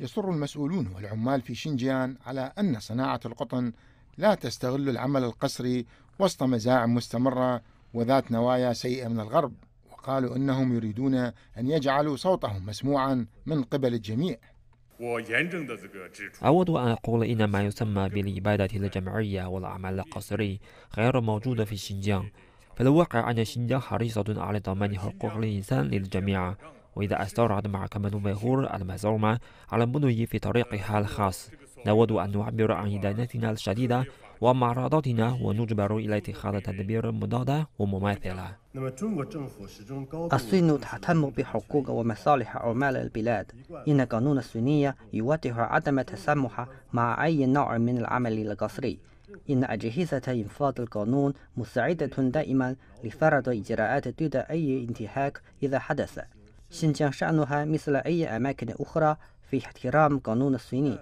يصر المسؤولون والعمال في شنجيان على أن صناعة القطن لا تستغل العمل القسري وسط مزاعم مستمرة وذات نوايا سيئة من الغرب وقالوا أنهم يريدون أن يجعلوا صوتهم مسموعا من قبل الجميع أود أن أقول إن ما يسمى بالإبادة الجمعية والعمل القسري غير موجود في شنجيان في الواقع أن شنجيان حريصة على ضمان حقوق الإنسان للجميع وإذا استورد مع كمال ميهور المزعومة على منوي في طريقها الخاص نود أن نعبر عن إدانتنا الشديدة ومعارضتنا ونجبر إلى اتخاذ تدابير مضادة ومماثلة الصين تهتم بحقوق ومصالح عمال البلاد إن قانون الصينية يوضح عدم التسامح مع أي نوع من العمل القسري إن أجهزة إنفاذ القانون مساعدة دائما لفرض إجراءات ضد أي انتهاك إذا حدث شنجان شأنها مثل أي أماكن أخرى في احترام قانون الصيني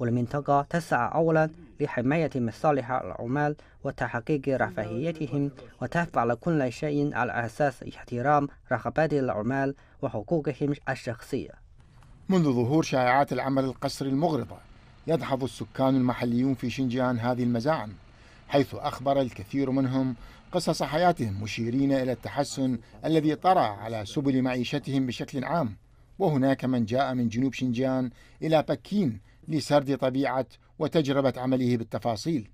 والمنطقة تسعى أولا لحماية مصالح العمال وتحقيق رفاهيتهم وتفعل كل شيء على أساس احترام رغبات العمال وحقوقهم الشخصية منذ ظهور شائعات العمل القسري المغرضة يدحض السكان المحليون في شنجان هذه المزاعم حيث أخبر الكثير منهم قصص حياتهم مشيرين إلى التحسن الذي طرأ على سبل معيشتهم بشكل عام وهناك من جاء من جنوب شنجان إلى بكين لسرد طبيعة وتجربة عمله بالتفاصيل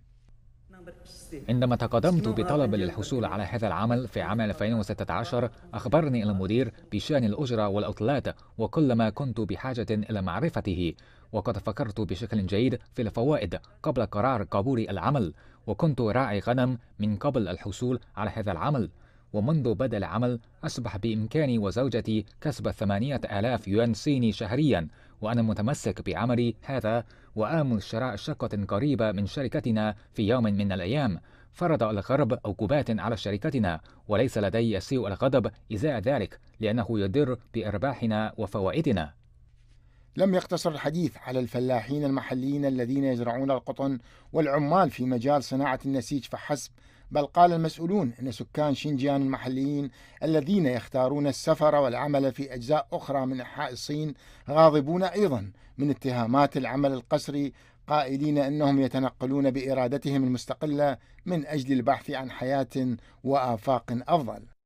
عندما تقدمت بطلب للحصول على هذا العمل في عام 2016 أخبرني المدير بشأن الأجرة والعطلات وكلما كنت بحاجة إلى معرفته وقد فكرت بشكل جيد في الفوائد قبل قرار قبول العمل وكنت راعي غنم من قبل الحصول على هذا العمل ومنذ بدء العمل أصبح بإمكاني وزوجتي كسب 8000 يوان صيني شهريا وأنا متمسك بعملي هذا وآمل شراء شقة قريبة من شركتنا في يوم من الأيام فرض الغرب عقوبات على شركتنا وليس لدي سيء الغضب إزاء ذلك لأنه يضر بأرباحنا وفوائدنا لم يقتصر الحديث على الفلاحين المحليين الذين يزرعون القطن والعمال في مجال صناعة النسيج فحسب بل قال المسؤولون أن سكان شينجيان المحليين الذين يختارون السفر والعمل في أجزاء أخرى من أنحاء الصين غاضبون أيضا من اتهامات العمل القسري قائلين أنهم يتنقلون بإرادتهم المستقلة من أجل البحث عن حياة وآفاق أفضل